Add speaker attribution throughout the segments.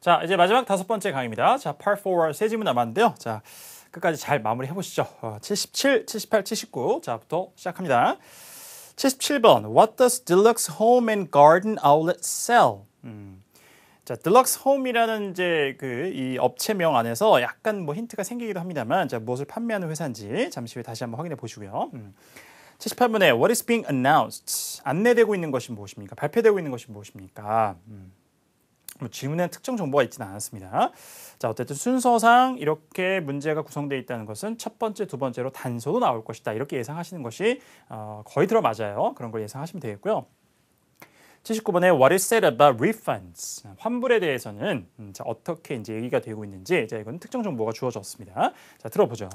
Speaker 1: 자, 이제 마지막 다섯 번째 강입니다. 의 자, par4와 세 질문 남았는데요. 자, 끝까지 잘 마무리해 보시죠. 77, 어, 78, 79. 자부터 시작합니다. 77번. What does Deluxe Home and Garden Outlet sell? 음. 자, Deluxe Home이라는 이제 그 이 업체명 안에서 약간 뭐 힌트가 생기기도 합니다만, 자, 무엇을 판매하는 회사인지 잠시 후에 다시 한번 확인해 보시고요. 음. 78번에 What is being announced? 안내되고 있는 것이 무엇입니까? 발표되고 있는 것이 무엇입니까? 음. 뭐 질문에 특정 정보가 있지는 않았습니다. 자 어쨌든 순서상 이렇게 문제가 구성되어 있다는 것은 첫 번째, 두 번째로 단서도 나올 것이다 이렇게 예상하시는 것이 어, 거의 들어맞아요. 그런 걸 예상하시면 되겠고요. 79번에 What is said about refunds? 환불에 대해서는 음, 자, 어떻게 이제 얘기가 되고 있는지 자, 이건 특정 정보가 주어졌습니다. 자 들어보죠.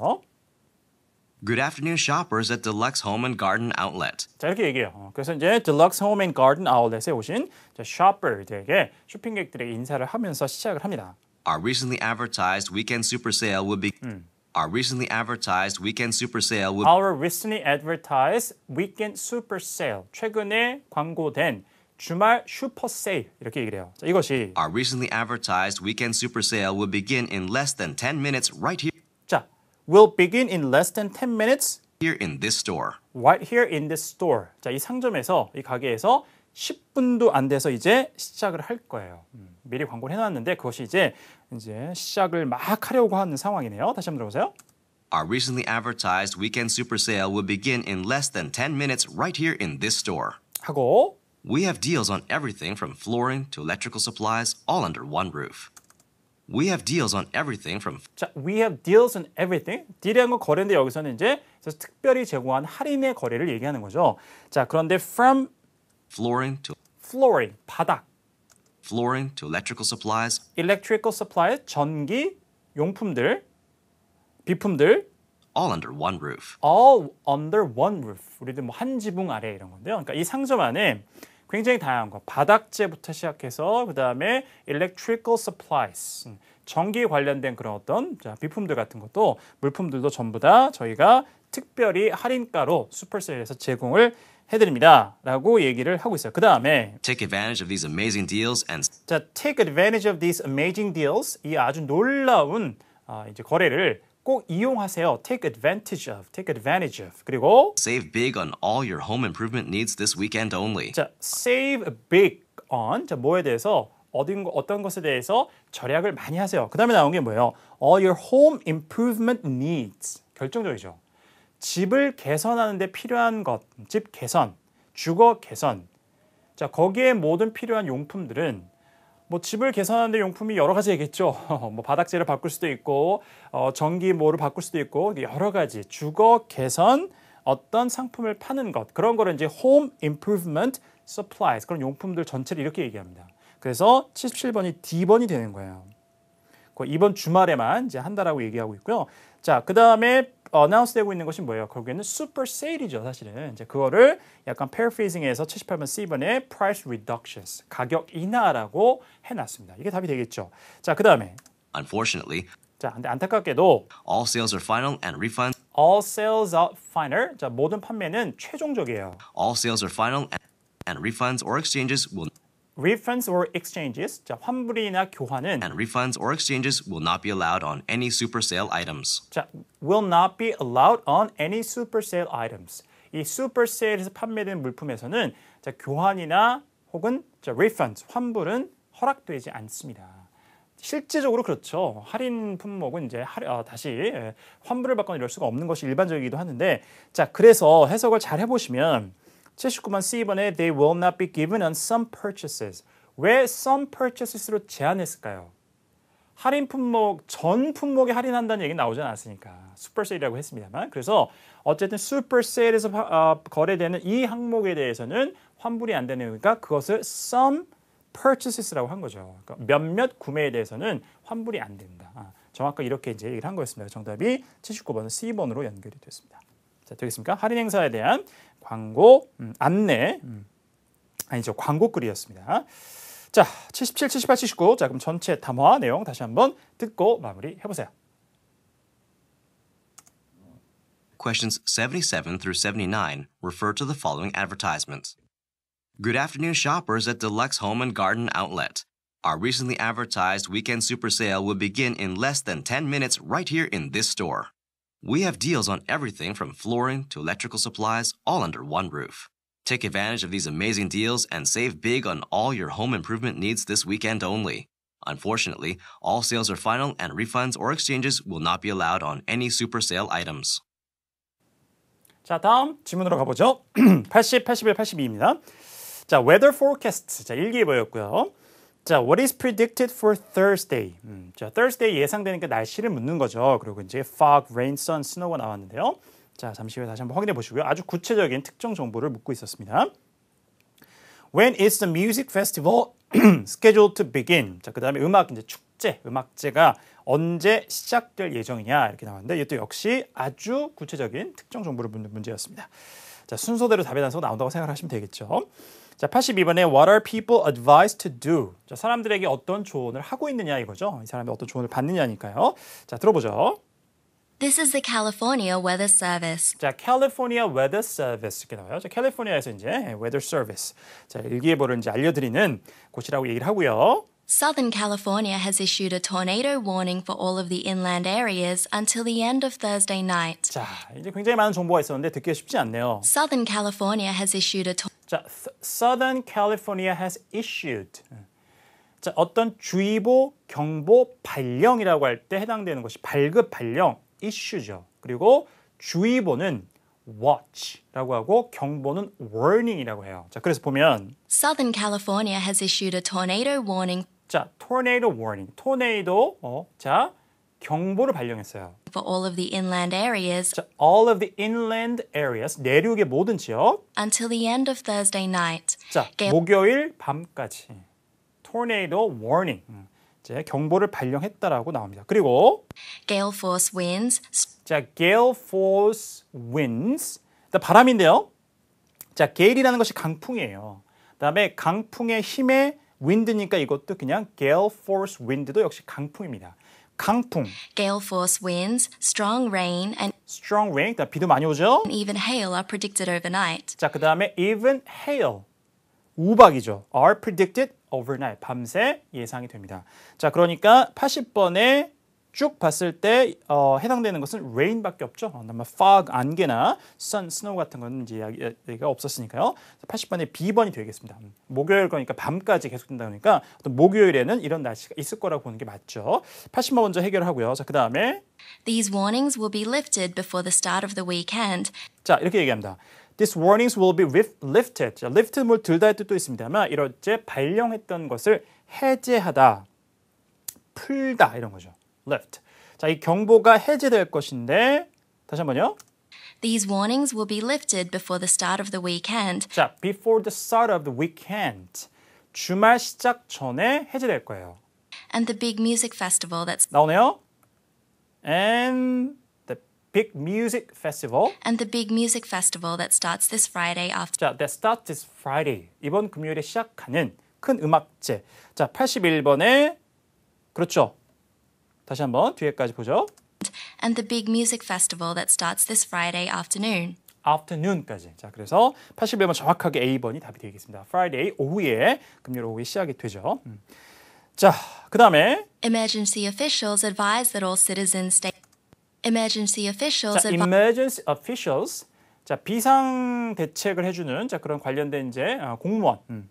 Speaker 2: Good afternoon, shoppers at Deluxe Home and Garden Outlet.
Speaker 1: 자 이렇게 얘기해요. 그래서 이제 Deluxe Home and Garden Outlet에 오신 shopper들에게 쇼핑객들에게 인사를 하면서 시작을 합니다.
Speaker 2: Our recently advertised weekend super sale will be. 음. Our recently advertised weekend super sale will. Our
Speaker 1: recently advertised weekend super sale. 최근에 광고된 주말 슈퍼 세일 이렇게 얘기해요.
Speaker 2: 자, 이것이 Our recently advertised weekend super sale will begin in less than 10 minutes right here
Speaker 1: will begin in less than 10 minutes. Here in this store. Right here in this store. 자, 이 상점에서, 이 가게에서 10분도 안 돼서 이제 시작을 할 거예요. 음, 미리 광고를 해놨는데 그것이 이제 이제 시작을 막 하려고 하는 상황이네요. 다시 한번 들어보세요.
Speaker 2: Our recently advertised weekend super sale will begin in less than 10 minutes right here in this store. 하고 We have deals on everything from flooring to electrical supplies all under one roof. We have deals on everything from
Speaker 1: 자, we have deals on everything. 딜이란 건 거래인데 여기서는 이제 그래서 특별히 제공한 할인의 거래를 얘기하는 거죠. 자, 그런데 from flooring to flooring 바닥 flooring to electrical supplies electrical supplies 전기 용품들 비품들 all under one roof all under one roof 우리들 뭐 한 지붕 아래 이런 건데요. 그러니까 이 상점 안에 굉장히 다양한 거. 바닥재부터 시작해서 그다음에 electrical supplies. 음, 전기 관련된 그런 어떤 비품들 같은 것도 물품들도 전부 다 저희가 특별히 할인가로 슈퍼셀에서 제공을 해드립니다라고 얘기를 하고 있어요. 그 다음에 take advantage of these amazing deals and 자 take advantage of these amazing deals 이 아주 놀라운 어, 이제 거래를 꼭 이용하세요. Take advantage of, take advantage of.
Speaker 2: 그리고 save big on all your home improvement needs this weekend only.
Speaker 1: 자, save big on 자 뭐에 대해서 어딘 어떤 것에 대해서 절약을 많이 하세요. 그다음에 나온 게 뭐예요? All your home improvement needs 결정적이죠. 집을 개선하는데 필요한 것, 집 개선, 주거 개선. 자 거기에 모든 필요한 용품들은 뭐 집을 개선하는데 용품이 여러 가지겠죠. 뭐 바닥재를 바꿀 수도 있고 어, 전기 모를 바꿀 수도 있고 여러 가지 주거 개선 어떤 상품을 파는 것 그런 거를 이제 home improvement supplies 그런 용품들 전체를 이렇게 얘기합니다. 그래서 77번이 D번이 되는 거예요. 그 이번 주말에만 이제 한다라고 얘기하고 있고요. 자, 그 다음에 어나운스 되고 있는 것이 뭐예요? 결국에는 super sale이죠, 사실은. 이제 그거를 약간 paraphrasing해서 78번 C번에 price reductions, 가격 인하라고 해 놨습니다. 이게 답이 되겠죠. 자, 그다음에 unfortunately 자, 근데 안타깝게도 all sales are final and refund all sales are final. 자, 모든 판매는 최종적이에요.
Speaker 2: all sales are final and, and refunds or exchanges will refunds or exchanges 자, 환불이나 교환은 and refunds or exchanges will not be allowed on any super sale items.
Speaker 1: 자, will not be allowed on any super sale items. 이 super sale에서 판매된 물품에서는 자, 교환이나 혹은 자, refunds 환불은 허락되지 않습니다. 실제적으로 그렇죠. 할인 품목은 이제 할, 아, 다시 환불을 받거나 이럴 수가 없는 것이 일반적이기도 하는데 자, 그래서 해석을 잘 해보시면 79번 C번에 they will not be given on some purchases. 왜 some purchases로 제한했을까요? 할인 품목 전 품목에 할인한다는 얘기 나오지 않았으니까 슈퍼세일이라고 했습니다만 그래서 어쨌든 슈퍼세일에서 어, 거래되는 이 항목에 대해서는 환불이 안 되는 거니까 그것을 some purchases라고 한 거죠. 그러니까 몇몇 구매에 대해서는 환불이 안 된다. 아, 정확하게 이렇게 이제 얘기를 한 거였습니다. 정답이 79번 C번으로 연결이 됐습니다. 자, 되겠습니까? 할인 행사에 대한 광고 음, 안내 음, 아니죠 광고 글이었습니다. 자 77, 78, 79. 자 그럼 전체 담화 내용 다시 한번 듣고 마무리 해보세요.
Speaker 2: Questions 77 through 79 refer to the following advertisements. Good afternoon, shoppers at Deluxe Home and Garden Outlet. Our recently advertised weekend super sale will begin in less than 10 minutes right here in this store. We have deals on everything from flooring to electrical supplies, all under one roof. Take advantage of these amazing deals and save big on all your home improvement needs this weekend only. Unfortunately, all sales are final and refunds or exchanges will not be allowed on any super sale items.
Speaker 1: 자, 다음 질문으로 가보죠. 80, 81, 82입니다. 자, weather forecast. 자, 일기예보였고요. 자, what is predicted for Thursday? 음, 자, Thursday 예상되니까 날씨를 묻는 거죠. 그리고 이제 fog, rain, sun, snow가 나왔는데요. 자, 잠시 후에 다시 한번 확인해 보시고요. 아주 구체적인 특정 정보를 묻고 있었습니다. When is the music festival scheduled to begin? 자, 그다음에 음악 이제 축제, 음악제가 언제 시작될 예정이냐 이렇게 나왔는데 이것도 역시 아주 구체적인 특정 정보를 묻는 문제였습니다. 자, 순서대로 답의 단서가 나온다고 생각하시면 되겠죠. 자, 82번에 What are people advised to do? 자, 사람들에게 어떤 조언을 하고 있느냐 이거죠. 이 사람이 어떤 조언을 받느냐니까요. 자, 들어보죠.
Speaker 3: This is the California Weather Service.
Speaker 1: 자, California Weather Service 이렇게 나와요. 자, 캘리포니아에서 이제 Weather Service. 자, 일기예보를 이제 알려드리는 곳이라고 얘기를 하고요.
Speaker 3: Southern California has issued a tornado warning for all of the inland areas until the end of Thursday night. 자,
Speaker 1: 이제 굉장히 많은 정보가 있었는데 듣기 쉽지 않네요.
Speaker 3: Southern California
Speaker 1: has issued a 자, Southern California has issued. 자, 어떤 주의보, 경보, 발령이라고 할 때 해당되는 것이 발급, 발령, issue죠. 그리고 주의보는 watch라고 하고 경보는 warning이라고 해요. 자, 그래서 보면
Speaker 3: Southern California has issued a tornado warning.
Speaker 1: 자, tornado warning. 토네이도 어, 자, 경보를 발령했어요. For all of the inland areas. 자, all of the inland areas 내륙의 모든 지역.
Speaker 3: Until the end of Thursday night.
Speaker 1: 자, 목요일 밤까지. Tornado warning. 이제 경보를 발령했다라고 나옵니다. 그리고 gale force winds. 자, gale force winds. 바람인데요. 자, gale이라는 것이 강풍이에요. 그다음에 강풍의 힘에 wind니까 이것도 그냥 gale force wind도 역시 강풍입니다. 강풍. Gale force winds, strong rain and strong rain. 그러니까 비도 많이 오죠. Even hail are predicted overnight. 자, 그다음에 even hail. 우박이죠. are predicted overnight. 밤새 예상이 됩니다. 자, 그러니까 80번에 쭉 봤을 때 어, 해당되는 것은 rain밖에 없죠. 아 fog 안개나 sun, snow 같은 건 이제 예, 기가 없었으니까요. 80번이 B번이 되겠습니다. 목요일 거니까 밤까지 계속된다 그니까 어떤 목요일에는 이런 날씨가 있을 거라고 보는 게 맞죠. 80번 먼저 해결하고요. 자, 그다음에 These warnings will be lifted before the start of the weekend. 자, 이렇게 얘기합니다. These warnings will be lifted. 자, l i f t 뭘 들다 의 뜻도 있습니다만 이럴 때 발령했던 것을 해제하다, 풀다 이런 거죠. left. 자, 이 경보가 해제될 것인데 다시 한번요. These warnings will be lifted before the start of the weekend. 자, before the start of the weekend. 주말 시작 전에 해제될 거예요. And the big music festival that's 나오네요. And the big music festival. And the big music festival that starts this Friday after. 자, that starts this Friday. 이번 금요일에 시작하는 큰 음악제. 자, 81번에 그렇죠. 다시 한번 뒤에까지 보죠. And
Speaker 3: the big music festival that starts this Friday afternoon.
Speaker 1: afternoon까지. 자, 그래서 81번 정확하게 A번이 답이 되겠습니다. Friday 오후에 금요일 오후에 시작이 되죠. 음. 자, 그다음에
Speaker 3: emergency officials advise that all citizens stay emergency officials 자,
Speaker 1: emergency officials 자, 비상 대책을 해 주는 자, 그런 관련된 이제 공무원. 음.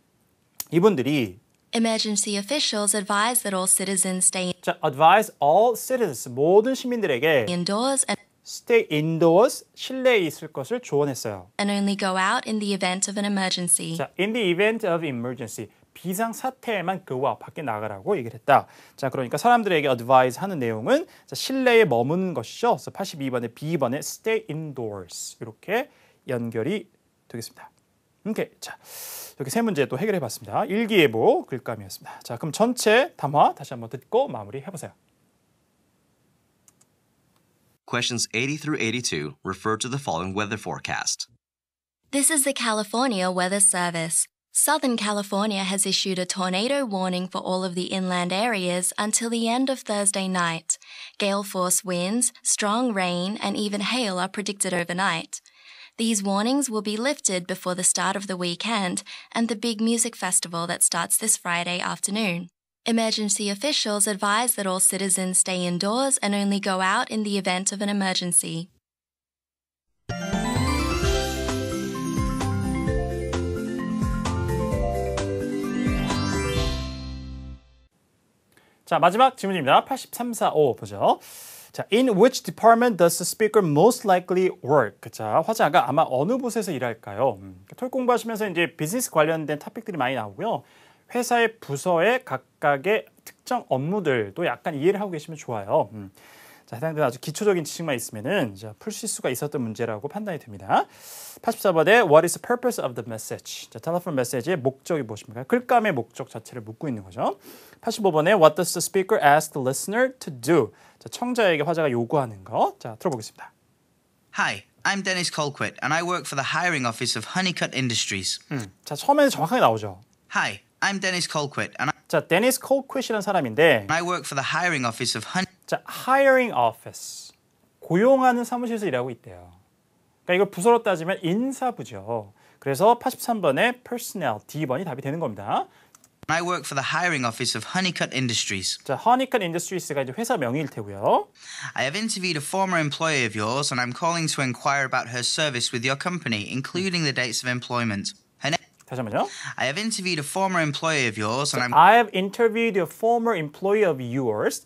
Speaker 1: 이분들이 Emergency officials advise that all citizens stay 자, advise all citizens 모든 시민들에게 indoors and stay indoors 실내에 있을 것을 조언했어요.
Speaker 3: and only go out in the event of an emergency.
Speaker 1: 자, in the event of emergency 비상 사태에만 그와 밖에 나가라고 얘기를 했다. 자, 그러니까 사람들에게 advise 하는 내용은 자, 실내에 머무는 것이죠. 그래서 82번에 B번에 stay indoors 이렇게 연결이 되겠습니다. 오케이. 자, 이렇게 세 문제 또 해결해 봤습니다. 일기예보 글감이었습니다. 자, 그럼 전체 담화 다시 한번 듣고 마무리 해보세요.
Speaker 2: Questions 80 through 82 refer to the following weather forecast.
Speaker 1: This is the
Speaker 3: California Weather Service. Southern California has issued a tornado warning for all of the inland areas until the end of Thursday night. Gale force winds, strong rain, and even hail are predicted overnight. These warnings will be lifted before the start of the weekend and the big music festival that starts this Friday afternoon. Emergency officials advise that all citizens stay indoors and only go out in the event of an emergency.
Speaker 1: 자, 마지막 질문입니다. 8345 보죠. 자, in which department does the speaker most likely work? 자, 화자가 아마 어느 곳에서 일할까요? 음, 그러니까 토익 공부하시면서 이제 비즈니스 관련된 토픽들이 많이 나오고요. 회사의 부서의 각각의 특정 업무들도 약간 이해를 하고 계시면 좋아요. 음. 자, 해당되는 아주 기초적인 지식만 있으면풀 실수가 있었던 문제라고 판단이 됩니다. 84번에 What is the purpose of the message? 자, 텔레폰 메시지의 목적이 무엇입니까? 글감의 목적 자체를 묻고 있는 거죠. 85번에 What does the speaker ask the listener to do? 자, 청자에게 화자가 요구하는 것. 자, 들어보겠습니다. Hi, I'm Dennis Colquitt and I work for the hiring office of Honeycutt Industries. 음, 자, 처음에는 정확하게 나오죠. Hi, I'm Dennis Colquitt and I... 자, 데니스 콜퀴시라는 사람인데 I work for the hiring office of Honey... 자, hiring office. 고용하는 사무실에서 일하고 있대요. 그러니까 이걸 부서로 따지면 인사부죠. 그래서 83번에 personnel D번이 답이 되는 겁니다. I work for the hiring office of Honeycutt Industries. 자, Honeycutt Industries가 이제 회사 명의일 테고요. I have interviewed a former employee of yours and I'm calling to inquire about her service with your company, including the dates of employment. 다시 한번요. I have interviewed a former employee of yours and I'm I have interviewed a former employee of yours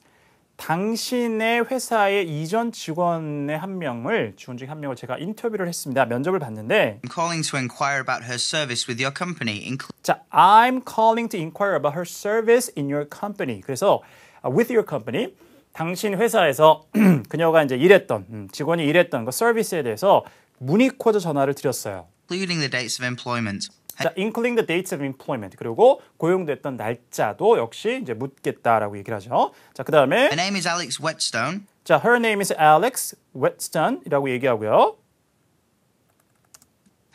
Speaker 1: 당신의 회사의 이전 직원의 한 명을 직원 중한 명을 제가 인터뷰를 했습니다. 면접을 봤는데 I'm calling to inquire about her service with your company. 자, I'm calling to inquire about her service in your company. 그래서 with your company 당신 회사에서 그녀가 이제 일했던 직원이 일했던 그 서비스에 대해서 문의 코드 전화를 드렸어요. including the dates of employment. 자, including the dates of employment 그리고 고용됐던 날짜도 역시 이제 묻겠다라고 얘기를 하죠. 자, 그다음에 Her name is Alex Whetstone. 자, her name is Alex Whetstone이라고 얘기하고요.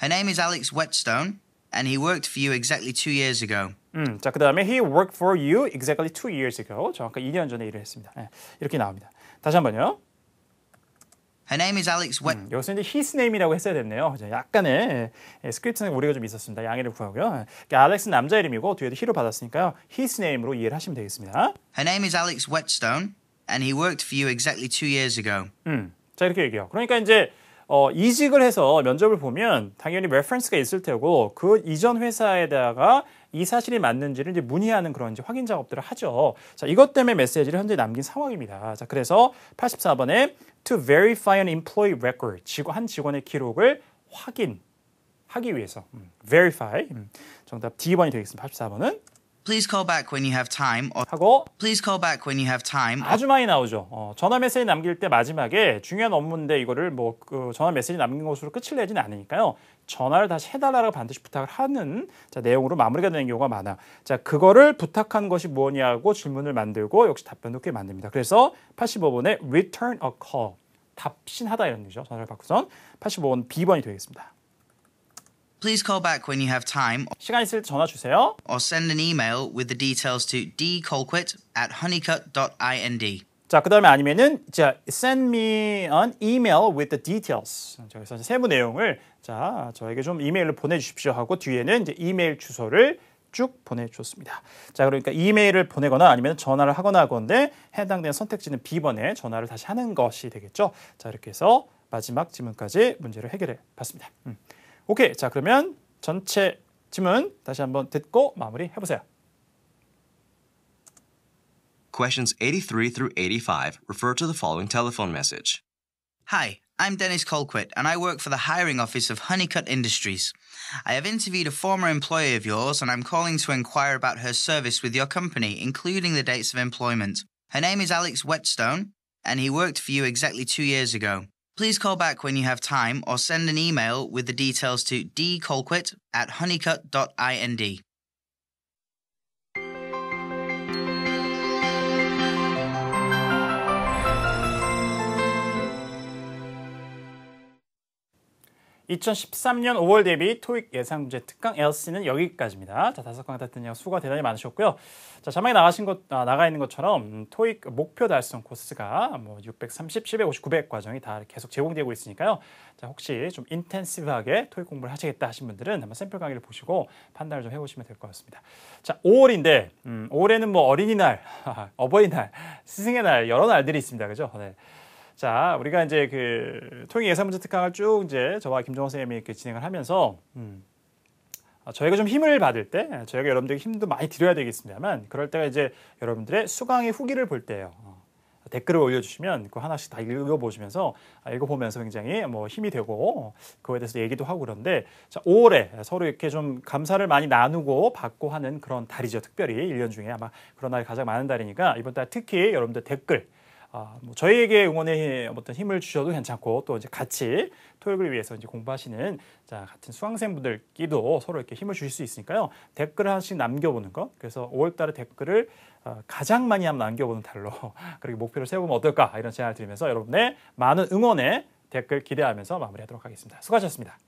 Speaker 1: Her name is Alex Whetstone and he worked for you exactly 2 years ago. 음, 자, 그다음에 he worked for you exactly 2 years ago. 정확히 2년 전에 일을 했습니다. 네, 이렇게 나옵니다. 다시 한번요. Her name is Alex Wet. 음, 여기서 이제 his name이라고 했어야 됐네요. 약간의 스크립트는 예, 오류가 좀 있었습니다. 양해를 구하고요. 그러니까 a l e 는 남자 이름이고 뒤에도 히로 받았으니까요. his name으로 이해를 하시면 되겠습니다. Her name is Alex Whetstone and he worked for you exactly two years ago. 음, 자 이렇게 얘기해요. 그러니까 이제 어, 이직을 해서 면접을 보면 당연히 레퍼런스가 있을 테고 그 이전 회사에다가 이 사실이 맞는지를 이제 문의하는 그런 이제 확인 작업들을 하죠. 자, 이것 때문에 메시지를 현재 남긴 상황입니다. 자, 그래서 84번에 to verify an employee record, 직원, 한 직원의 기록을 확인하기 위해서 음, verify. 음, 정답 D번이 되겠습니다. 84번은 Please call back when you have time. 하고 Please call back when you have time. 아주 많이 나오죠. 어, 전화 메시지 남길 때 마지막에 중요한 업무인데 이거를 뭐 그 전화 메시지 남긴 것으로 끝을 내진 않으니까요. 전화를 다시 해달라고 반드시 부탁을 하는 자, 내용으로 마무리가 되는 경우가 많아. 자 그거를 부탁한 것이 무엇이냐고 질문을 만들고 역시 답변도 꽤 만듭니다. 그래서 85번에 return a call 답신하다 이런 얘기죠. 전화를 받고선 85번 B번이 되겠습니다. Please call back when you have time 시간 있을 때 전화 주세요. or send an email with the details to dcolquitt at honeycut.ind. 자, 그다음에 아니면은 자, send me an email with the details. 자, 그래서 세부 내용을 자, 저에게 좀 이메일로 보내 주십시오 하고 뒤에는 이제 이메일 주소를 쭉 보내줬습니다. 자, 그러니까 이메일을 보내거나 아니면 전화를 하거나 하건데 해당되는 선택지는 B번에 전화를 다시 하는 것이 되겠죠. 자, 이렇게 해서 마지막 질문까지 문제를 해결해 봤습니다. 음. 오케이. 자, 그러면 전체 질문 다시 한번 듣고 마무리 해보세요.
Speaker 2: Questions 83 through 85 refer to the following telephone message.
Speaker 1: Hi, I'm Dennis Colquitt and I work for the hiring office of Honeycutt Industries. I have interviewed a former employee of yours and I'm calling to inquire about her service with your company, including the dates of employment. Her name is Alex Whetstone and he worked for you exactly two years ago. Please call back when you have time or send an email with the details to dcolquitt at honeycut.ind. 2013년 5월 대비 토익 예상 문제 특강 LC는 여기까지입니다. 자, 다섯 강 같은 영 수가 대단히 많으셨고요. 자, 자막에 나가신 것, 아, 나가 있는 것처럼 음, 토익 목표 달성 코스가 뭐 630, 750, 900 과정이 다 계속 제공되고 있으니까요. 자, 혹시 좀 인텐시브하게 토익 공부를 하시겠다 하신 분들은 한번 샘플 강의를 보시고 판단을 좀 해보시면 될 것 같습니다. 자, 5월인데, 음, 올해는 뭐 어린이날, 어버이날, 스승의 날, 여러 날들이 있습니다. 그죠? 네. 자, 우리가 이제 그 통일 예산 문제 특강을 쭉 이제 저와 김종호 선생님이 이렇게 진행을 하면서 음, 아, 저희가 좀 힘을 받을 때 예, 저희가 여러분들에게 힘도 많이 드려야 되겠습니다만 그럴 때가 이제 여러분들의 수강의 후기를 볼 때예요. 어, 댓글을 올려주시면 그 하나씩 다 읽어보시면서 아, 읽어보면서 굉장히 뭐 힘이 되고 그거에 대해서 얘기도 하고 그런데 자 올해 서로 이렇게 좀 감사를 많이 나누고 받고 하는 그런 달이죠 특별히 1년 중에 아마 그런 날이 가장 많은 달이니까 이번 달 특히 여러분들 댓글 아, 뭐 저희에게 응원의 어떤 힘을 주셔도 괜찮고 또 이제 같이 토익을 위해서 이제 공부하시는 자 같은 수강생분들끼리도 서로 이렇게 힘을 주실 수 있으니까요 댓글 하나씩 남겨보는 거 그래서 5월달에 댓글을 어, 가장 많이 한번 남겨보는 달로 그렇게 목표를 세워보면 어떨까 이런 제안을 드리면서 여러분의 많은 응원의 댓글 기대하면서 마무리하도록 하겠습니다 수고하셨습니다.